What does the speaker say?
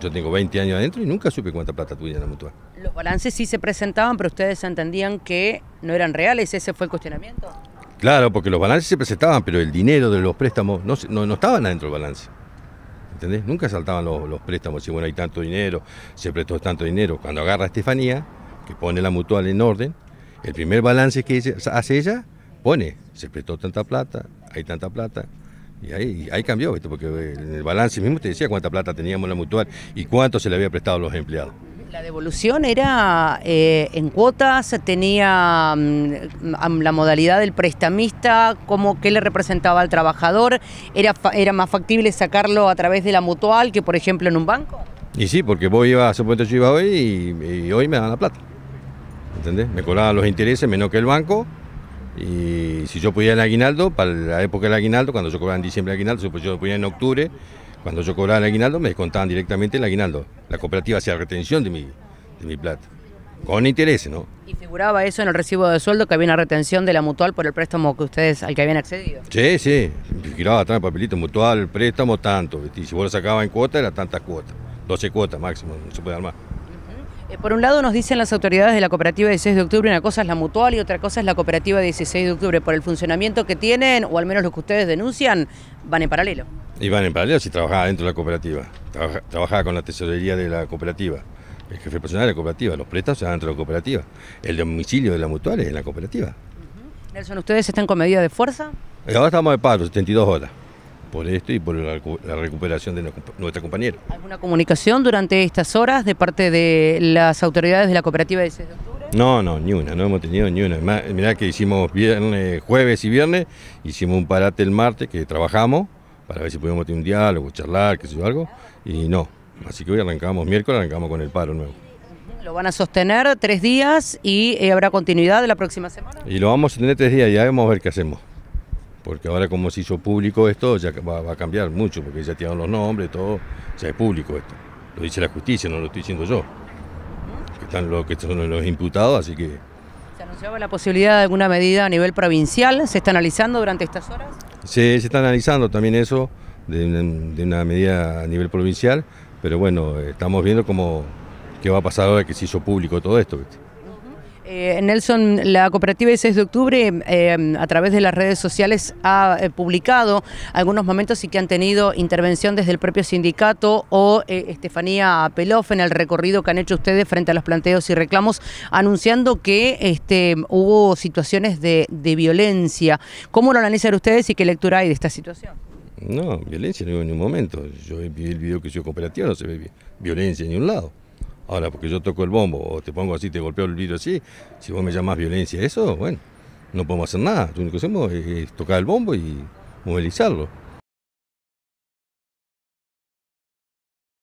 Yo tengo 20 años adentro y nunca supe cuánta plata tuviera en la mutual. Los balances sí se presentaban, pero ustedes entendían que no eran reales, ese fue el cuestionamiento. Claro, porque los balances se presentaban, pero el dinero de los préstamos no, no, estaban adentro del balance. ¿Entendés? Nunca saltaban los, préstamos. Si bueno, hay tanto dinero, se prestó tanto dinero. Cuando agarra Estefanía, que pone la mutual en orden, el primer balance que hace ella, pone, se prestó tanta plata, hay tanta plata, y ahí, ahí cambió, porque eh, en el balance mismo te decía cuánta plata teníamos en la mutual y cuánto se le había prestado a los empleados. La devolución era eh, en cuotas, tenía mm, la modalidad del prestamista, como qué le representaba al trabajador, era, era más factible sacarlo a través de la mutual que por ejemplo en un banco. Y sí, porque vos ibas, supuesto yo iba hoy y, hoy me dan la plata. ¿Entendés? Me cobraban los intereses menos que el banco y si yo podía el aguinaldo, para la época del aguinaldo, cuando yo cobraba en diciembre el aguinaldo, yo lo ponía en octubre, cuando yo cobraba el aguinaldo me descontaban directamente el aguinaldo. La cooperativa hacía retención de mi, de mi plata, con interés, ¿no? ¿Y figuraba eso en el recibo de sueldo que había una retención de la mutual por el préstamo que ustedes, al que habían accedido? Sí, sí, figuraba atrás el papelito mutual, préstamo tanto, y si vos lo sacabas en cuotas, era tantas cuotas, 12 cuotas máximo, no se puede dar más. Eh, por un lado nos dicen las autoridades de la cooperativa 16 de octubre, una cosa es la mutual y otra cosa es la cooperativa 16 de octubre, por el funcionamiento que tienen, o al menos lo que ustedes denuncian, van en paralelo. Y van en paralelo si trabajaba dentro de la cooperativa, trabajaba con la tesorería de la cooperativa. El jefe personal de la cooperativa, los prestados eran dentro de la cooperativa. El domicilio de la mutual es en la cooperativa. Nelson, ¿ustedes están con medida de fuerza? Ahora estamos de paro, 72 horas por esto y por la, recuperación de nuestra compañera. ¿Alguna comunicación durante estas horas de parte de las autoridades de la cooperativa de 6 de octubre? No, no, ni una, no hemos tenido ni una. Mirá que hicimos viernes, jueves y viernes, hicimos un parate el martes que trabajamos para ver si podíamos tener un diálogo, charlar, qué sé yo, algo, y no. Así que hoy arrancamos, miércoles arrancamos con el paro nuevo. Lo van a sostener tres días y eh, habrá continuidad de la próxima semana. Y lo vamos a sostener tres días, ya vamos a ver qué hacemos porque ahora como se hizo público esto, ya va, a cambiar mucho, porque ya tienen los nombres, todo, ya es público esto. Lo dice la justicia, no lo estoy diciendo yo. están los que son los imputados, así que... ¿Se anunciaba la posibilidad de alguna medida a nivel provincial? ¿Se está analizando durante estas horas? Sí, se está analizando también eso, de una, medida a nivel provincial, pero bueno, estamos viendo cómo, qué va a pasar ahora que se hizo público todo esto. Eh, Nelson, la cooperativa de 6 de octubre eh, a través de las redes sociales ha eh, publicado algunos momentos y que han tenido intervención desde el propio sindicato o Estefanía Peloff en el recorrido que han hecho ustedes frente a los planteos y reclamos, anunciando que este, hubo situaciones de, violencia. ¿Cómo lo analizan ustedes y qué lectura hay de esta situación? No, violencia no hubo en ningún momento. Yo vi el video que hizo cooperativa, no se ve violencia en ningún lado. Ahora, porque yo toco el bombo o te pongo así, te golpeo el vidrio así, si vos me llamas violencia, eso, bueno, no podemos hacer nada. Lo único que hacemos es tocar el bombo y movilizarlo.